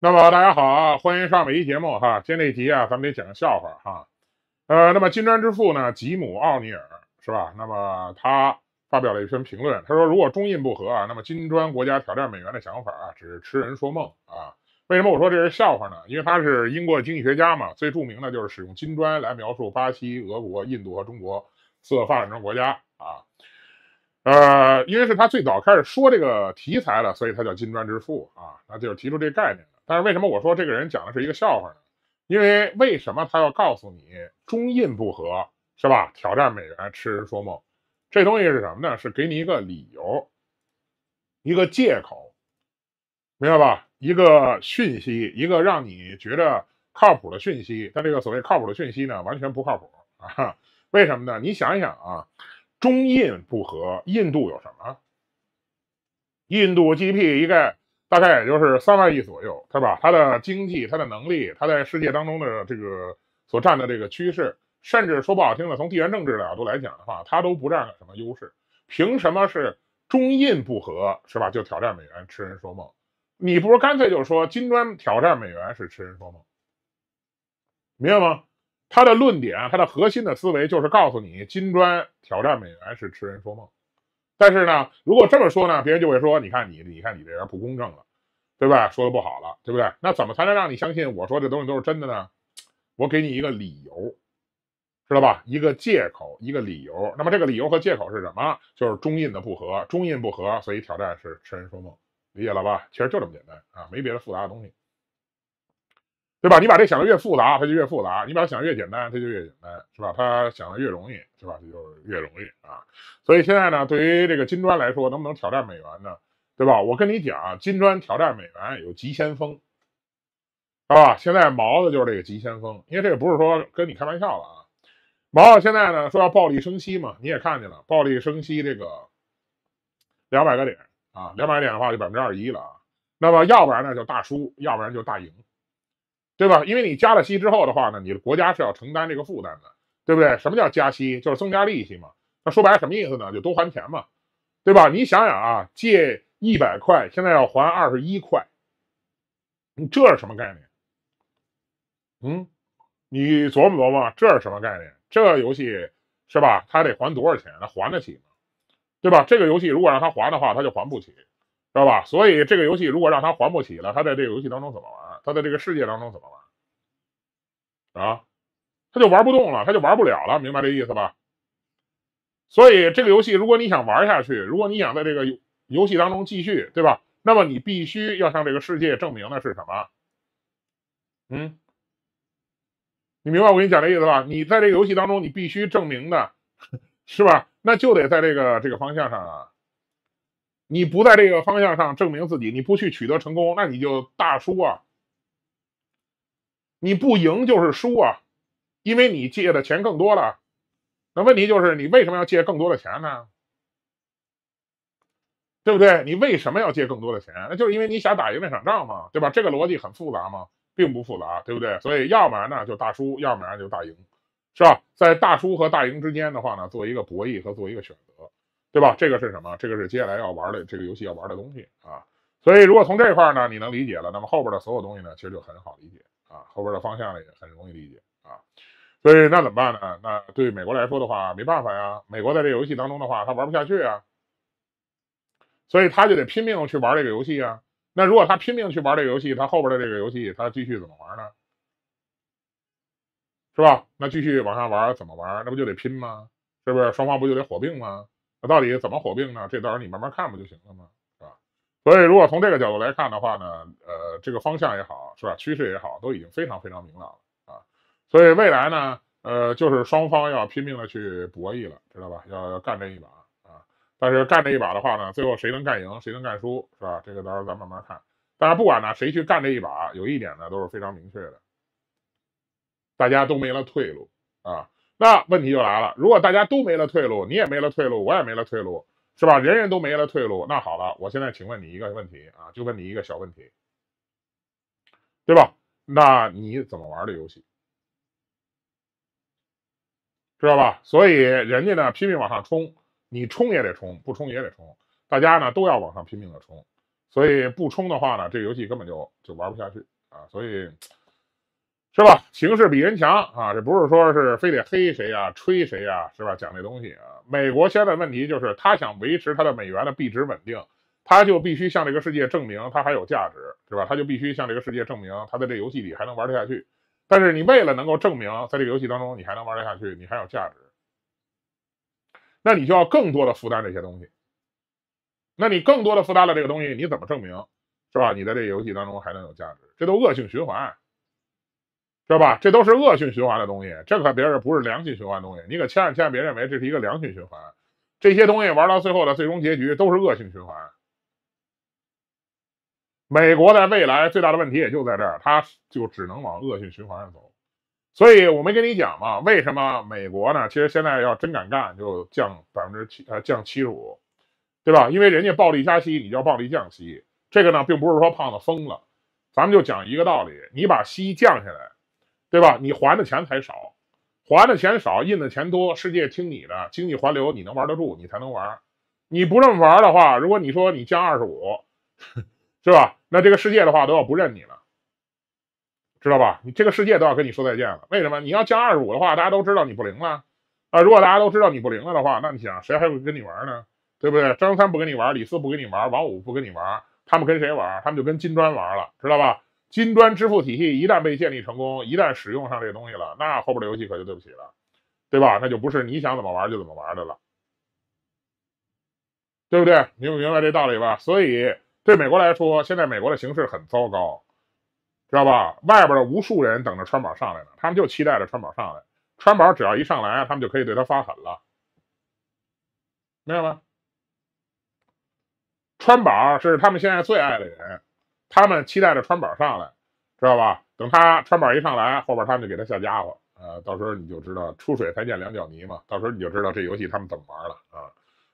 那么大家好啊，欢迎上每一节目哈。今天这集啊，咱们得讲个笑话哈。呃，那么金砖之父呢，吉姆·奥尼尔是吧？那么他发表了一篇评论，他说如果中印不和啊，那么金砖国家挑战美元的想法啊，只是痴人说梦啊。为什么我说这是笑话呢？因为他是英国经济学家嘛，最著名的就是使用金砖来描述巴西、俄国、印度和中国四个发展中国家啊。呃，因为是他最早开始说这个题材了，所以他叫金砖之父啊。那就是提出这个概念的。但是为什么我说这个人讲的是一个笑话呢？因为为什么他要告诉你中印不和是吧？挑战美元，痴人说梦。这东西是什么呢？是给你一个理由，一个借口，明白吧？一个讯息，一个让你觉得靠谱的讯息。但这个所谓靠谱的讯息呢，完全不靠谱啊！为什么呢？你想一想啊，中印不和，印度有什么？印度 GDP 一个。大概也就是三万亿左右，对吧？它的经济、它的能力、它在世界当中的这个所占的这个趋势，甚至说不好听的，从地缘政治的角度来讲的话，它都不占什么优势。凭什么是中印不和，是吧？就挑战美元，痴人说梦。你不如干脆就是说金砖挑战美元是痴人说梦，明白吗？他的论点，他的核心的思维就是告诉你，金砖挑战美元是痴人说梦。但是呢，如果这么说呢，别人就会说，你看你，你看你这人不公正了，对吧？说的不好了，对不对？那怎么才能让你相信我说这东西都是真的呢？我给你一个理由，知道吧？一个借口，一个理由。那么这个理由和借口是什么？就是中印的不和，中印不和，所以挑战是痴人说梦，理解了吧？其实就这么简单啊，没别的复杂的东西。对吧？你把这想的越复杂，它就越复杂；你把它想的越简单，它就越简单，是吧？它想的越容易，是吧？它就越容易啊！所以现在呢，对于这个金砖来说，能不能挑战美元呢？对吧？我跟你讲，金砖挑战美元有急先锋，啊！现在毛的就是这个急先锋，因为这个不是说跟你开玩笑了啊！毛现在呢说要暴力升息嘛，你也看见了，暴力升息这个两百个点啊，两百点的话就百分之二一了啊。那么要不然呢就大输，要不然就大赢。对吧？因为你加了息之后的话呢，你的国家是要承担这个负担的，对不对？什么叫加息？就是增加利息嘛。那说白了什么意思呢？就多还钱嘛，对吧？你想想啊，借一百块，现在要还二十一块，你这是什么概念？嗯，你琢磨琢磨，这是什么概念？这游戏是吧？他得还多少钱？他还得起吗？对吧？这个游戏如果让他还的话，他就还不起。知道吧？所以这个游戏如果让他还不起了，他在这个游戏当中怎么玩？他在这个世界当中怎么玩？啊，他就玩不动了，他就玩不了了，明白这意思吧？所以这个游戏如果你想玩下去，如果你想在这个游戏当中继续，对吧？那么你必须要向这个世界证明的是什么？嗯，你明白我给你讲这意思吧？你在这个游戏当中你必须证明的 是吧？那就得在这个这个方向上啊。你不在这个方向上证明自己，你不去取得成功，那你就大输啊！你不赢就是输啊，因为你借的钱更多了。那问题就是你为什么要借更多的钱呢？对不对？你为什么要借更多的钱？那就是因为你想打赢那场仗嘛，对吧？这个逻辑很复杂嘛，并不复杂，对不对？所以，要不然呢就大输，要不然就大赢，是吧？在大输和大赢之间的话呢，做一个博弈和做一个选择。对吧？这个是什么？这个是接下来要玩的这个游戏要玩的东西啊。所以如果从这块呢，你能理解了，那么后边的所有东西呢，其实就很好理解啊。后边的方向呢也很容易理解啊。所以那怎么办呢？那对美国来说的话，没办法呀。美国在这游戏当中的话，他玩不下去啊。所以他就得拼命去玩这个游戏啊。那如果他拼命去玩这个游戏，他后边的这个游戏他继续怎么玩呢？是吧？那继续往下玩怎么玩？那不就得拼吗？是不是？双方不就得火并吗？那到底怎么火并呢？这到时候你慢慢看不就行了吗？是吧？所以如果从这个角度来看的话呢，呃，这个方向也好，是吧？趋势也好，都已经非常非常明朗了啊。所以未来呢，呃，就是双方要拼命的去博弈了，知道吧？要要干这一把啊！但是干这一把的话呢，最后谁能干赢，谁能干输，是吧？这个到时候咱慢慢看。但是不管呢，谁去干这一把，有一点呢，都是非常明确的，大家都没了退路啊。那问题就来了，如果大家都没了退路，你也没了退路，我也没了退路，是吧？人人都没了退路，那好了，我现在请问你一个问题啊，就问你一个小问题，对吧？那你怎么玩的游戏？知道吧？所以人家呢拼命往上冲，你冲也得冲，不冲也得冲，大家呢都要往上拼命的冲，所以不冲的话呢，这游戏根本就就玩不下去啊，所以。是吧？形势比人强啊！这不是说是非得黑谁啊、吹谁啊，是吧？讲这东西啊，美国现在问题就是，他想维持他的美元的币值稳定，他就必须向这个世界证明他还有价值，是吧？他就必须向这个世界证明他在这游戏里还能玩得下去。但是你为了能够证明在这个游戏当中你还能玩得下去，你还有价值，那你就要更多的负担这些东西。那你更多的负担了这个东西，你怎么证明？是吧？你在这个游戏当中还能有价值？这都恶性循环。是吧？这都是恶性循环的东西，这可别是不是良性循环东西。你可千万千万别认为这是一个良性循环，这些东西玩到最后的最终结局都是恶性循环。美国在未来最大的问题也就在这儿，它就只能往恶性循环上走。所以我没跟你讲嘛，为什么美国呢？其实现在要真敢干，就降百分之七，呃，降七五，对吧？因为人家暴力加息，你叫暴力降息，这个呢，并不是说胖子疯了，咱们就讲一个道理，你把息降下来。对吧？你还的钱才少，还的钱少，印的钱多，世界听你的，经济环流你能玩得住，你才能玩。你不这么玩的话，如果你说你降二十五，是吧？那这个世界的话都要不认你了，知道吧？你这个世界都要跟你说再见了。为什么？你要降二十五的话，大家都知道你不灵了啊！如果大家都知道你不灵了的话，那你想谁还会跟你玩呢？对不对？张三不跟你玩，李四不跟你玩，王五不跟你玩，他们跟谁玩？他们就跟金砖玩了，知道吧？金砖支付体系一旦被建立成功，一旦使用上这个东西了，那后边的游戏可就对不起了，对吧？那就不是你想怎么玩就怎么玩的了，对不对？明不明白这道理吧？所以对美国来说，现在美国的形势很糟糕，知道吧？外边的无数人等着川宝上来呢，他们就期待着川宝上来。川宝只要一上来，他们就可以对他发狠了，明白吗？川宝是他们现在最爱的人。他们期待着川宝上来，知道吧？等他川宝一上来，后边他们就给他下家伙，呃，到时候你就知道出水才见两脚泥嘛。到时候你就知道这游戏他们怎么玩了啊。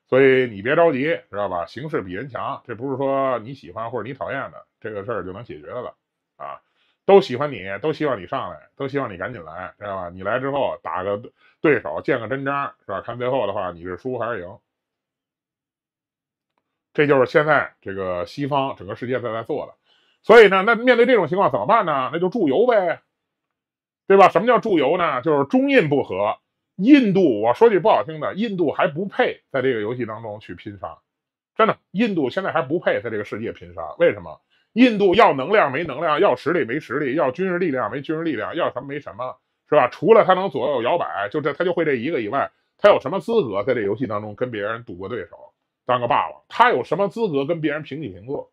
所以你别着急，知道吧？形势比人强，这不是说你喜欢或者你讨厌的这个事儿就能解决的了啊。都喜欢你，都希望你上来，都希望你赶紧来，知道吧？你来之后打个对手，见个真章，是吧？看最后的话你是输还是赢。这就是现在这个西方整个世界在在做的。所以呢，那面对这种情况怎么办呢？那就注油呗，对吧？什么叫注油呢？就是中印不和，印度我说句不好听的，印度还不配在这个游戏当中去拼杀，真的，印度现在还不配在这个世界拼杀。为什么？印度要能量没能量，要实力没实力，要军事力量没军事力量，要什么没什么，是吧？除了他能左右摇摆，就这他就会这一个以外，他有什么资格在这游戏当中跟别人赌过对手当个霸王？他有什么资格跟别人平起平坐？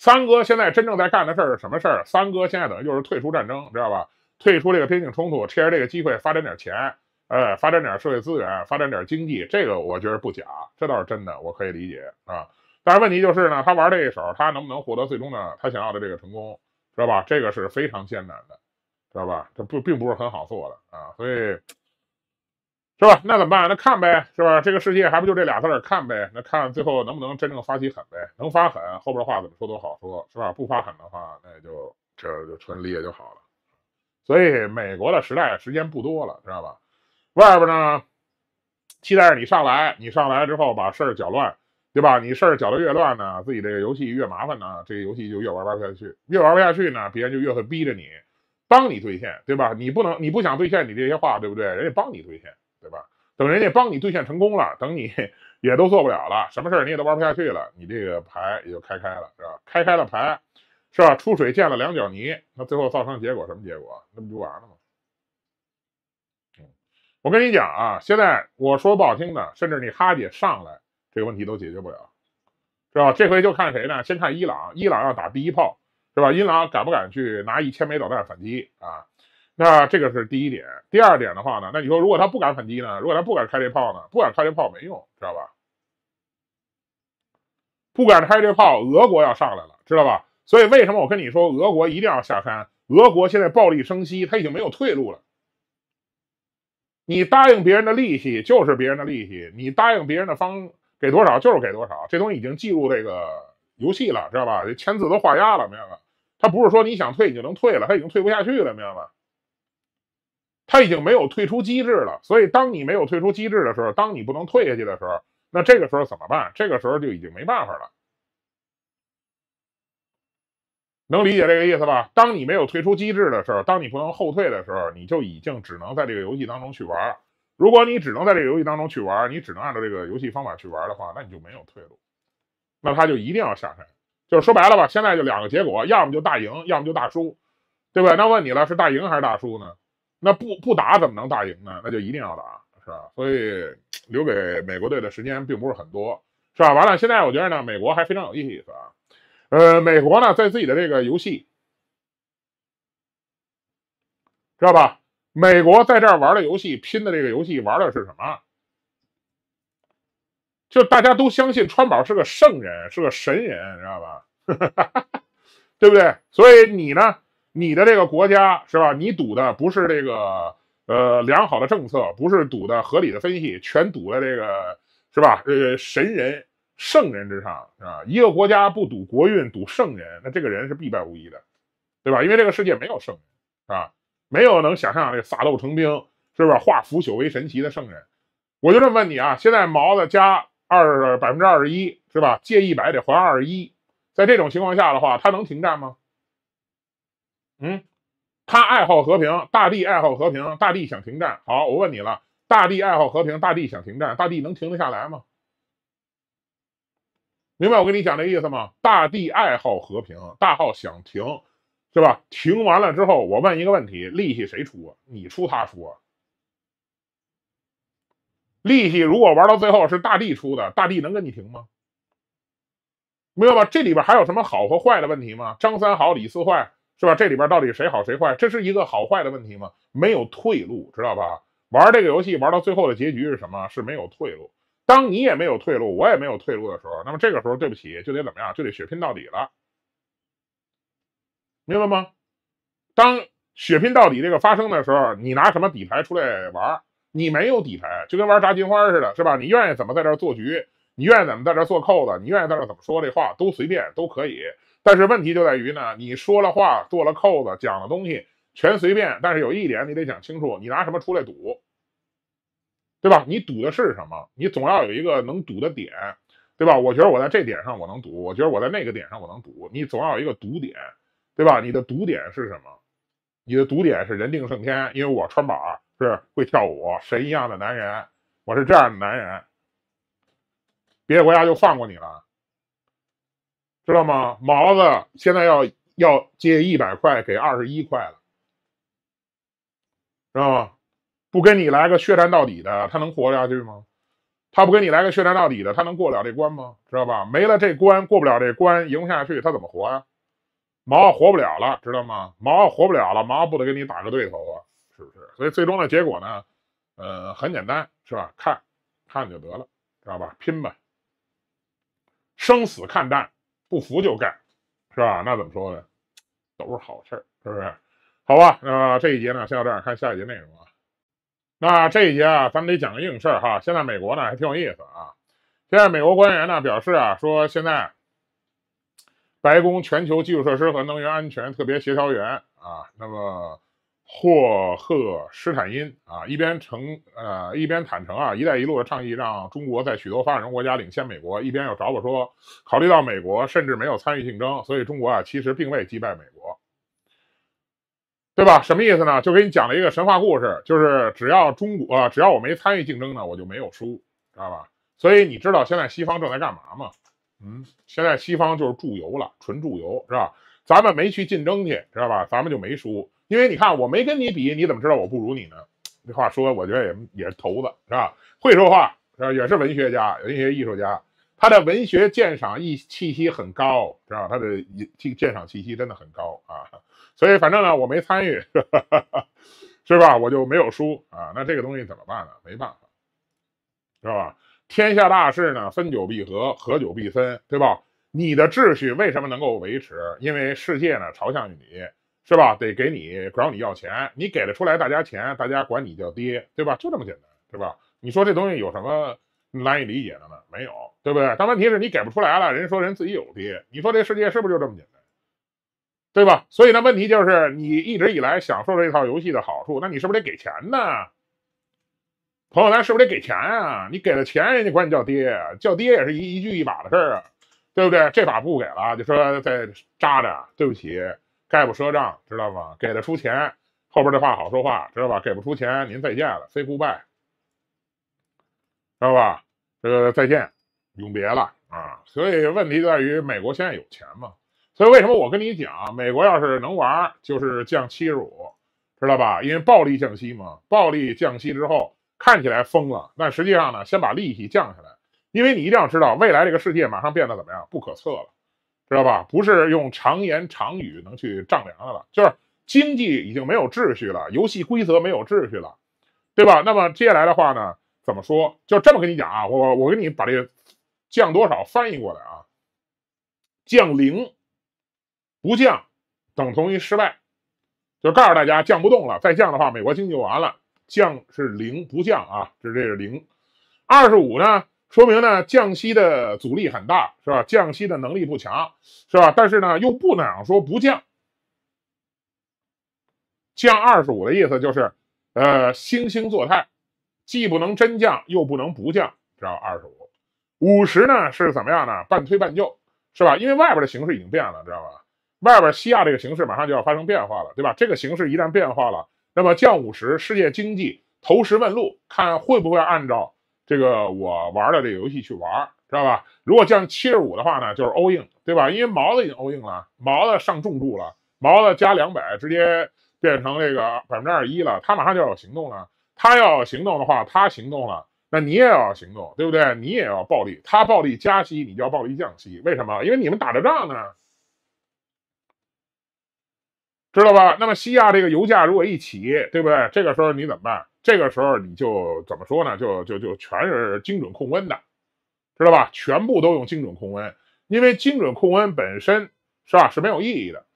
三哥现在真正在干的事儿是什么事儿？三哥现在等于就是退出战争，知道吧？退出这个边境冲突，趁着这个机会发展点钱，呃，发展点社会资源，发展点经济，这个我觉得不假，这倒是真的，我可以理解啊。但是问题就是呢，他玩这一手，他能不能获得最终的他想要的这个成功，知道吧？这个是非常艰难的，知道吧？这不并不是很好做的啊，所以。是吧？那怎么办？那看呗，是吧？这个世界还不就这俩字儿，看呗。那看最后能不能真正发起狠呗？能发狠，后边的话怎么说都好说，是吧？不发狠的话，那也就这就纯裂就好了。所以美国的时代时间不多了，知道吧？外边呢，期待着你上来，你上来之后把事儿搅乱，对吧？你事儿搅得越乱呢，自己这个游戏越麻烦呢，这个游戏就越玩不下去，越玩不下去呢，别人就越会逼着你，帮你兑现，对吧？你不能，你不想兑现你这些话，对不对？人家帮你兑现。等人家帮你兑现成功了，等你 也都做不了了，什么事儿你也都玩不下去了，你这个牌也就开开了，是吧？开开了牌，是吧？出水溅了两脚泥，那最后造成结果什么结果？那不就完了吗？我跟你讲啊，现在我说不好听的，甚至你哈姐上来这个问题都解决不了，是吧？这回就看谁呢？先看伊朗，伊朗要打第一炮，是吧？伊朗敢不敢去拿一千枚导弹反击啊？那这个是第一点，第二点的话呢，那你说如果他不敢反击呢？如果他不敢开这炮呢？不敢开这炮没用，知道吧？不敢开这炮，俄国要上来了，知道吧？所以为什么我跟你说俄国一定要下山？俄国现在暴力升息，他已经没有退路了。你答应别人的利息就是别人的利息，你答应别人的方给多少就是给多少，这东西已经进入这个游戏了，知道吧？这签字都画押了，明白吗？他不是说你想退你就能退了，他已经退不下去了，明白吗？他已经没有退出机制了，所以当你没有退出机制的时候，当你不能退下去的时候，那这个时候怎么办？这个时候就已经没办法了。能理解这个意思吧？当你没有退出机制的时候，当你不能后退的时候，你就已经只能在这个游戏当中去玩。如果你只能在这个游戏当中去玩，你只能按照这个游戏方法去玩的话，那你就没有退路。那他就一定要下山，就是说白了吧？现在就两个结果，要么就大赢，要么就大输，对吧？那问你了，是大赢还是大输呢？那不不打怎么能打赢呢？那就一定要打，是吧？所以留给美国队的时间并不是很多，是吧？完了，现在我觉得呢，美国还非常有意思啊，呃，美国呢在自己的这个游戏，知道吧？美国在这儿玩的游戏，拼的这个游戏，玩的是什么？就大家都相信川宝是个圣人，是个神人，知道吧？对不对？所以你呢？你的这个国家是吧？你赌的不是这个呃良好的政策，不是赌的合理的分析，全赌在这个是吧？呃神人圣人之上啊！一个国家不赌国运，赌圣人，那这个人是必败无疑的，对吧？因为这个世界没有圣人啊，没有能想象这撒豆成兵，是不是化腐朽为神奇的圣人？我就这么问你啊，现在毛子加二百分之二十一是吧？借一百得还二十一，在这种情况下的话，他能停战吗？嗯，他爱好和平，大地爱好和平，大地想停战。好，我问你了，大地爱好和平，大地想停战，大地能停得下来吗？明白我跟你讲这意思吗？大地爱好和平，大号想停，是吧？停完了之后，我问一个问题：利息谁出你出，他出啊？利息如果玩到最后是大地出的，大地能跟你停吗？明白吧？这里边还有什么好和坏的问题吗？张三好，李四坏。是吧？这里边到底谁好谁坏？这是一个好坏的问题吗？没有退路，知道吧？玩这个游戏玩到最后的结局是什么？是没有退路。当你也没有退路，我也没有退路的时候，那么这个时候对不起，就得怎么样？就得血拼到底了，明白吗？当血拼到底这个发生的时候，你拿什么底牌出来玩？你没有底牌，就跟玩炸金花似的，是吧？你愿意怎么在这做局？你愿意怎么在这做扣子？你愿意在这怎么说这话都随便都可以。但是问题就在于呢，你说了话，做了扣子，讲的东西全随便。但是有一点你得讲清楚，你拿什么出来赌，对吧？你赌的是什么？你总要有一个能赌的点，对吧？我觉得我在这点上我能赌，我觉得我在那个点上我能赌，你总要有一个赌点，对吧？你的赌点是什么？你的赌点是人定胜天，因为我川宝是会跳舞，神一样的男人，我是这样的男人，别的国家就放过你了。知道吗，毛子现在要要借一百块给二十一块了，知道吗？不跟你来个血战到底的，他能活下去吗？他不跟你来个血战到底的，他能过了这关吗？知道吧？没了这关，过不了这关，赢不下去，他怎么活呀？毛活不了了，知道吗？毛活不了了，毛不得跟你打个对头啊，是不是？所以最终的结果呢，呃，很简单，是吧？看看就得了，知道吧？拼吧，生死看淡。不服就干，是吧？那怎么说呢？都是好事儿，是不是？好吧，那这一节呢，先到这儿。看下一节内容啊。那这一节啊，咱们得讲个硬事儿哈。现在美国呢还挺有意思啊。现在美国官员呢表示啊，说现在白宫全球基础设施和能源安全特别协调员啊，那么。霍赫施坦因啊，一边诚呃一边坦诚啊，“一带一路”的倡议让中国在许多发展中国家领先美国，一边又着我说，考虑到美国甚至没有参与竞争，所以中国啊，其实并未击败美国，对吧？什么意思呢？就给你讲了一个神话故事，就是只要中国，只要我没参与竞争呢，我就没有输，知道吧？所以你知道现在西方正在干嘛吗？嗯，现在西方就是注油了，纯注油是吧？咱们没去竞争去，知道吧？咱们就没输。因为你看我没跟你比，你怎么知道我不如你呢？这话说我觉得也也是头子是吧？会说话是吧？也是文学家，一些艺术家，他的文学鉴赏意气息很高，知道吧？他的鉴赏气息真的很高啊。所以反正呢，我没参与是吧？我就没有输啊。那这个东西怎么办呢？没办法，知道吧？天下大事呢，分久必合，合久必分，对吧？你的秩序为什么能够维持？因为世界呢，朝向你。是吧？得给你找你要钱，你给得出来，大家钱，大家管你叫爹，对吧？就这么简单，对吧？你说这东西有什么难以理解的呢？没有，对不对？但问题是你给不出来了，人说人自己有爹，你说这世界是不是就这么简单？对吧？所以呢，问题就是你一直以来享受这套游戏的好处，那你是不是得给钱呢？朋友，咱是不是得给钱啊？你给了钱，人家管你叫爹，叫爹也是一一句一把的事儿啊，对不对？这把不给了，就说再扎着，对不起。概不赊账，知道吗？给得出钱，后边的话好说话，知道吧？给不出钱，您再见了，s a y goodbye，知道吧？这个再见，永别了啊！所以问题在于，美国现在有钱吗？所以为什么我跟你讲，美国要是能玩，就是降十五，知道吧？因为暴力降息嘛，暴力降息之后看起来疯了，但实际上呢，先把利息降下来，因为你一定要知道，未来这个世界马上变得怎么样？不可测了。知道吧？不是用常言常语能去丈量的了，就是经济已经没有秩序了，游戏规则没有秩序了，对吧？那么接下来的话呢，怎么说？就这么跟你讲啊，我我给你把这降多少翻译过来啊，降零不降等同于失败，就告诉大家降不动了，再降的话美国经济就完了，降是零不降啊，是这是零二十五呢。说明呢，降息的阻力很大，是吧？降息的能力不强，是吧？但是呢，又不能说不降，降二十五的意思就是，呃，惺惺作态，既不能真降，又不能不降，知道二十五，五十呢是怎么样呢？半推半就，是吧？因为外边的形势已经变了，知道吧？外边西亚这个形势马上就要发生变化了，对吧？这个形势一旦变化了，那么降五十，世界经济投石问路，看会不会按照。这个我玩的这个游戏去玩，知道吧？如果降七十五的话呢，就是 all in，对吧？因为毛子已经 all in 了，毛子上重注了，毛子加两百，直接变成这个百分之二一了。他马上就要有行动了，他要行动的话，他行动了，那你也要行动，对不对？你也要暴力，他暴力加息，你就要暴力降息。为什么？因为你们打着仗呢，知道吧？那么西亚这个油价如果一起，对不对？这个时候你怎么办？这个时候你就怎么说呢？就就就全是精准控温的，知道吧？全部都用精准控温，因为精准控温本身是吧是没有意义的，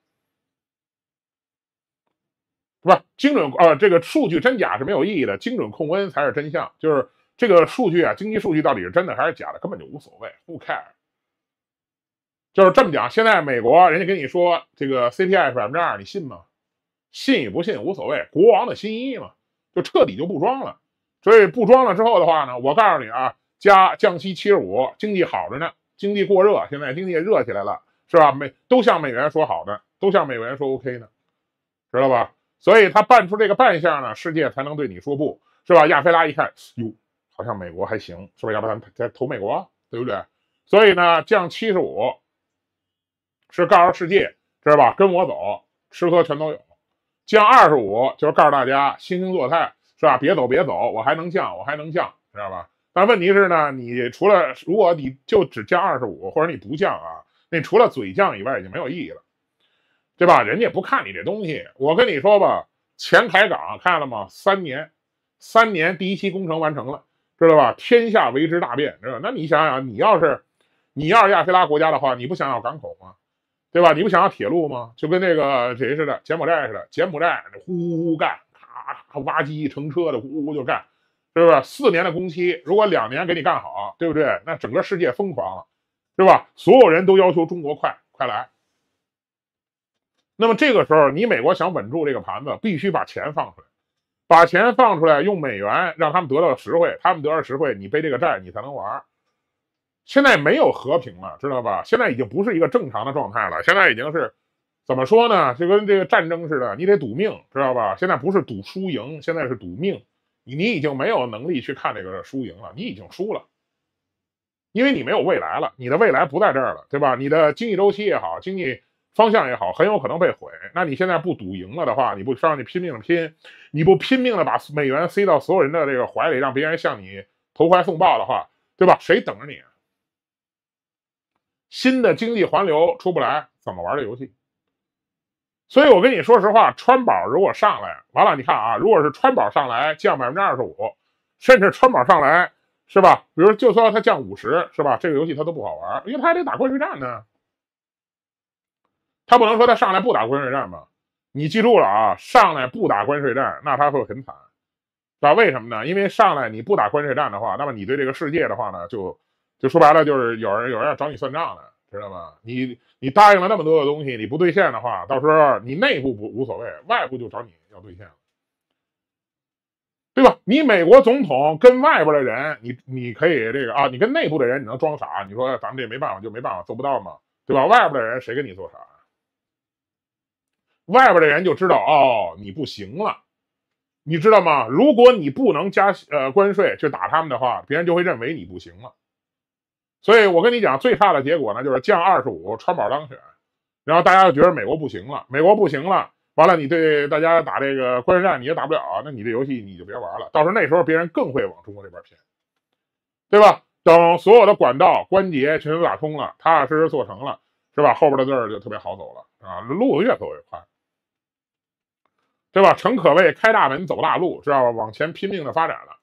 是吧？精准呃这个数据真假是没有意义的，精准控温才是真相。就是这个数据啊，经济数据到底是真的还是假的，根本就无所谓，不 care。就是这么讲。现在美国人家跟你说这个 CPI 是百分之二，你信吗？信与不信无所谓，国王的新衣嘛。就彻底就不装了，所以不装了之后的话呢，我告诉你啊，加降息七十五，经济好着呢，经济过热，现在经济也热起来了，是吧？美都向美元说好的，都向美元说 OK 呢，知道吧？所以他办出这个扮相呢，世界才能对你说不，是吧？亚非拉一看，哟，好像美国还行，是不是？要不咱再投美国，对不对？所以呢，降七十五是告诉世界，知道吧？跟我走，吃喝全都有。降二十五，就是告诉大家惺惺作态，是吧？别走，别走，我还能降，我还能降，知道吧？但问题是呢，你除了如果你就只降二十五，或者你不降啊，你除了嘴降以外，已经没有意义了，对吧？人家不看你这东西。我跟你说吧，前海港看见了吗？三年，三年，第一期工程完成了，知道吧？天下为之大变，知道吧？那你想想，你要是你要是亚非拉国家的话，你不想要港口吗？对吧？你不想要铁路吗？就跟那个谁似的，柬埔寨似的，柬埔寨呼呼干，咔咔挖机、乘车的呼呼就干，是不是？四年的工期，如果两年给你干好，对不对？那整个世界疯狂了，是吧？所有人都要求中国快快来。那么这个时候，你美国想稳住这个盘子，必须把钱放出来，把钱放出来，用美元让他们得到实惠，他们得到实惠，你背这个债，你才能玩。现在没有和平了，知道吧？现在已经不是一个正常的状态了。现在已经是怎么说呢？就跟这个战争似的，你得赌命，知道吧？现在不是赌输赢，现在是赌命。你你已经没有能力去看这个输赢了，你已经输了，因为你没有未来了，你的未来不在这儿了，对吧？你的经济周期也好，经济方向也好，很有可能被毁。那你现在不赌赢了的话，你不上去拼命的拼，你不拼命的把美元塞到所有人的这个怀里，让别人向你投怀送抱的话，对吧？谁等着你？新的经济环流出不来，怎么玩这游戏？所以我跟你说实话，川宝如果上来完了，你看啊，如果是川宝上来降百分之二十五，甚至川宝上来是吧？比如就算他降五十，是吧？这个游戏它都不好玩，因为它还得打关税战呢。他不能说他上来不打关税战吧？你记住了啊，上来不打关税战，那他会很惨，是吧？为什么呢？因为上来你不打关税战的话，那么你对这个世界的话呢，就。就说白了，就是有人有人要找你算账了，知道吗？你你答应了那么多的东西，你不兑现的话，到时候你内部不无所谓，外部就找你要兑现了，对吧？你美国总统跟外边的人，你你可以这个啊，你跟内部的人你能装傻？你说咱们这没办法就没办法做不到嘛，对吧？外边的人谁跟你做傻外边的人就知道哦，你不行了，你知道吗？如果你不能加呃关税去打他们的话，别人就会认为你不行了。所以，我跟你讲，最差的结果呢，就是降二十五，川宝当选，然后大家就觉得美国不行了，美国不行了，完了你对大家打这个关税战你也打不了啊，那你这游戏你就别玩了。到时候那时候别人更会往中国这边偏，对吧？等所有的管道关节全都打通了，踏踏实实做成了，是吧？后边的字儿就特别好走了，啊，路越走越宽，对吧？诚可谓开大门走大路，知道吧？往前拼命的发展了。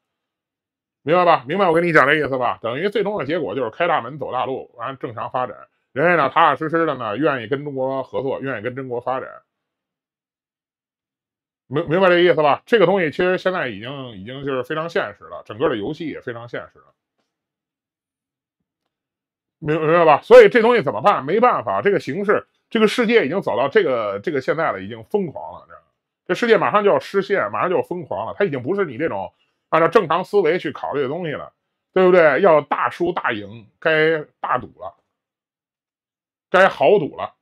明白吧？明白，我跟你讲这意思吧，等于最终的结果就是开大门走大路，完正常发展，人家呢踏踏实实的呢，愿意跟中国合作，愿意跟中国发展，明明白这意思吧？这个东西其实现在已经已经就是非常现实了，整个的游戏也非常现实，了。明明白吧？所以这东西怎么办？没办法，这个形势，这个世界已经走到这个这个现在了，已经疯狂了，这这世界马上就要失陷，马上就要疯狂了，它已经不是你这种。按照正常思维去考虑东西了，对不对？要大输大赢，该大赌了，该豪赌了。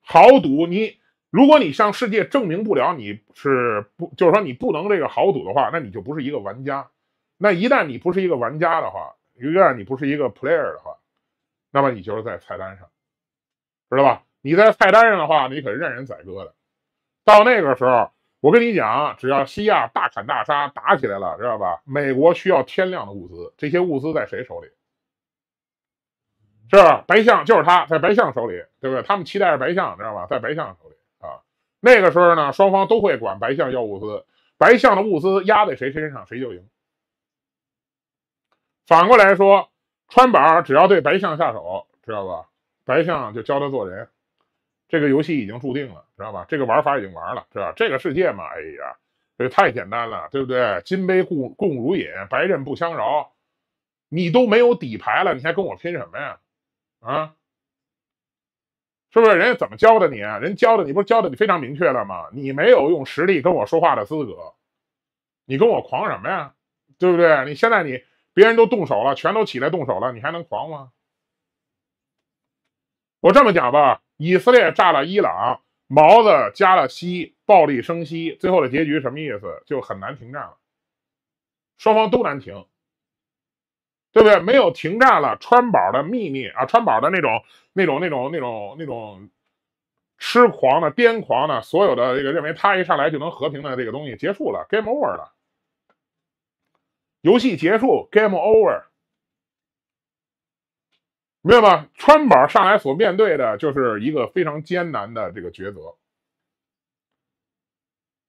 豪赌你，如果你向世界证明不了你是不，就是说你不能这个豪赌的话，那你就不是一个玩家。那一旦你不是一个玩家的话，一旦你不是一个 player 的话，那么你就是在菜单上，知道吧？你在菜单上的话，你可是任人宰割的。到那个时候。我跟你讲，只要西亚大砍大杀打起来了，知道吧？美国需要天量的物资，这些物资在谁手里？是吧？白象就是他在白象手里，对不对？他们期待着白象，知道吧？在白象手里啊。那个时候呢，双方都会管白象要物资，白象的物资压在谁身上，谁就赢。反过来说，川宝只要对白象下手，知道吧？白象就教他做人。这个游戏已经注定了，知道吧？这个玩法已经玩了，是吧？这个世界嘛，哎呀，这太简单了，对不对？金杯共共如饮，白刃不相饶。你都没有底牌了，你还跟我拼什么呀？啊，是不是？人家怎么教的你？人教的你不是教的你非常明确了吗？你没有用实力跟我说话的资格，你跟我狂什么呀？对不对？你现在你别人都动手了，全都起来动手了，你还能狂吗？我这么讲吧，以色列炸了伊朗，毛子加了息，暴力生息，最后的结局什么意思？就很难停战了，双方都难停，对不对？没有停战了，川宝的秘密啊，川宝的那种、那种、那种、那种、那种痴狂的、癫狂的，所有的这个认为他一上来就能和平的这个东西结束了，game over 了，游戏结束，game over。明白吗？川宝上来所面对的就是一个非常艰难的这个抉择，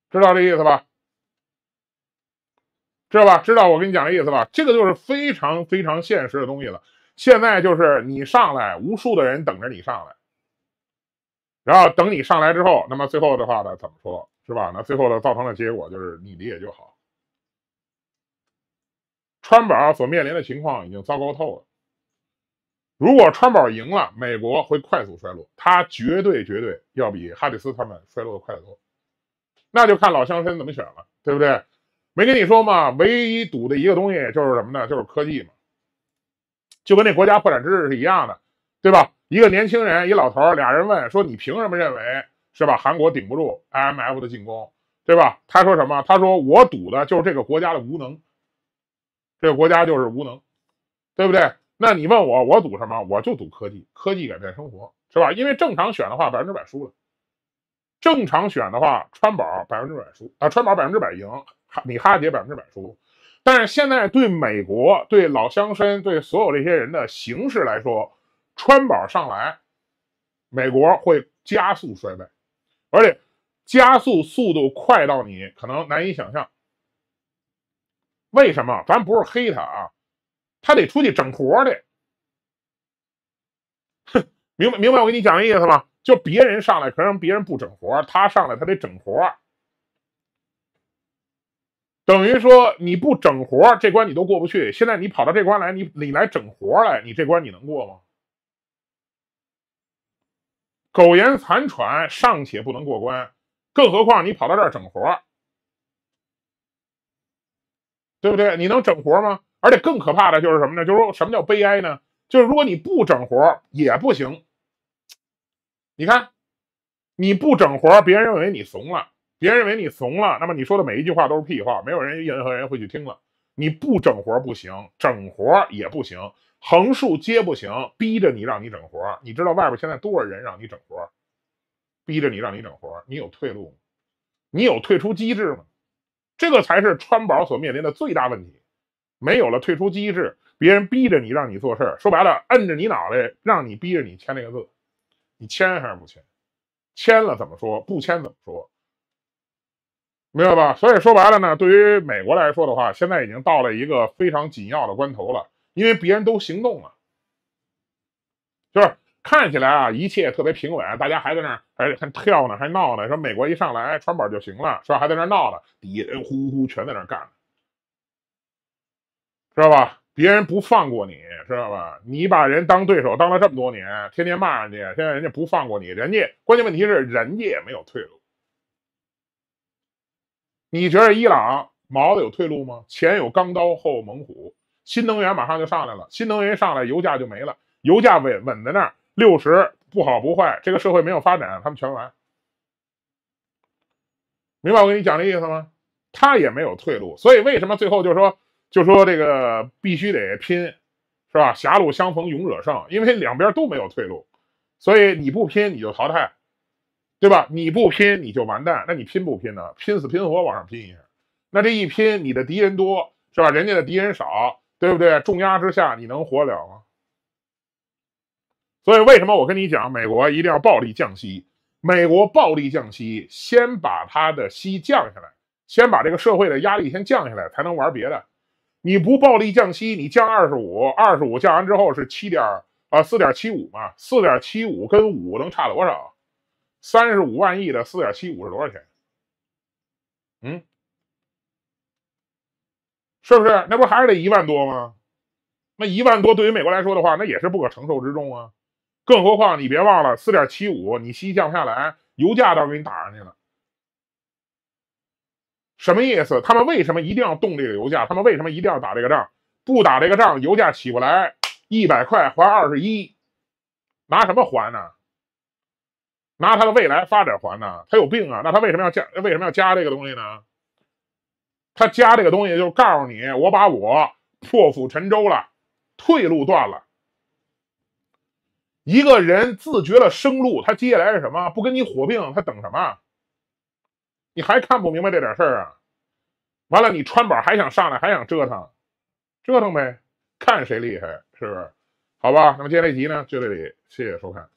知道这意思吧？知道吧？知道我跟你讲这意思吧？这个就是非常非常现实的东西了。现在就是你上来，无数的人等着你上来，然后等你上来之后，那么最后的话呢，怎么说？是吧？那最后的造成的结果就是你理解就好。川宝所面临的情况已经糟糕透了。如果川宝赢了，美国会快速衰落，他绝对绝对要比哈里斯他们衰落的快得多。那就看老乡绅怎么选了，对不对？没跟你说吗？唯一赌的一个东西就是什么呢？就是科技嘛，就跟那国家破产知识是一样的，对吧？一个年轻人，一老头，俩人问说：“你凭什么认为是吧？韩国顶不住 IMF 的进攻，对吧？”他说什么？他说：“我赌的就是这个国家的无能，这个国家就是无能，对不对？”那你问我，我赌什么？我就赌科技，科技改变生活，是吧？因为正常选的话，百分之百输了。正常选的话，川宝百分之百输啊，川宝百分之百赢，米哈杰百分之百输。但是现在对美国、对老乡绅、对所有这些人的形势来说，川宝上来，美国会加速衰败，而且加速速度快到你可能难以想象。为什么？咱不是黑他啊。他得出去整活去。哼，明白明白，我跟你讲意思吗？就别人上来可能别人不整活，他上来他得整活，等于说你不整活这关你都过不去。现在你跑到这关来，你你来整活来，你这关你能过吗？苟延残喘尚且不能过关，更何况你跑到这儿整活，对不对？你能整活吗？而且更可怕的就是什么呢？就是说什么叫悲哀呢？就是如果你不整活也不行。你看，你不整活，别人认为你怂了，别人认为你怂了。那么你说的每一句话都是屁话，没有人任何人会去听了。你不整活不行，整活也不行，横竖皆不行。逼着你让你整活，你知道外边现在多少人让你整活，逼着你让你整活。你有退路吗？你有退出机制吗？这个才是川宝所面临的最大问题。没有了退出机制，别人逼着你让你做事说白了摁着你脑袋让你逼着你签那个字，你签还是不签？签了怎么说？不签怎么说？明白吧？所以说白了呢，对于美国来说的话，现在已经到了一个非常紧要的关头了，因为别人都行动了，就是看起来啊一切特别平稳，大家还在那还还跳呢还闹呢，说美国一上来穿板就行了是吧？还在那闹呢，底下人呼呼全在那干。知道吧？别人不放过你，知道吧？你把人当对手当了这么多年，天天骂人家，现在人家不放过你，人家关键问题是人家也没有退路。你觉得伊朗毛的有退路吗？前有钢刀，后猛虎，新能源马上就上来了，新能源上来，油价就没了，油价稳稳在那儿，六十不好不坏。这个社会没有发展，他们全完。明白我跟你讲的意思吗？他也没有退路，所以为什么最后就是说？就说这个必须得拼，是吧？狭路相逢勇者胜，因为两边都没有退路，所以你不拼你就淘汰，对吧？你不拼你就完蛋，那你拼不拼呢？拼死拼活往上拼一下，那这一拼，你的敌人多是吧？人家的敌人少，对不对？重压之下你能活了吗？所以为什么我跟你讲，美国一定要暴力降息？美国暴力降息，先把它的息降下来，先把这个社会的压力先降下来，才能玩别的。你不暴力降息，你降二十五，二十五降完之后是七点啊，四点七五嘛，四点七五跟五能差多少？三十五万亿的四点七五是多少钱？嗯，是不是？那不还是得一万多吗？那一万多对于美国来说的话，那也是不可承受之重啊。更何况你别忘了，四点七五你息降不下来，油价倒给你打上去了。什么意思？他们为什么一定要动这个油价？他们为什么一定要打这个仗？不打这个仗，油价起不来，一百块还二十一，拿什么还呢？拿他的未来发展还呢？他有病啊！那他为什么要加？为什么要加这个东西呢？他加这个东西就是告诉你，我把我破釜沉舟了，退路断了，一个人自觉了生路，他接下来是什么？不跟你火并，他等什么？你还看不明白这点事儿啊？完了，你川宝还想上来还想折腾，折腾呗，看谁厉害，是不是？好吧，那么今天这集呢就这里，谢谢收看。